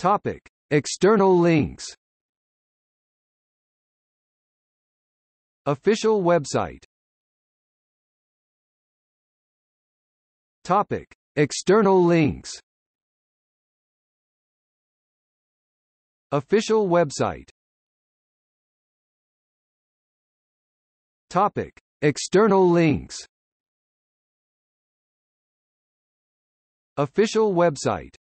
Topic: External links. Official website. Topic: External links. Official website. Topic: External links. Official website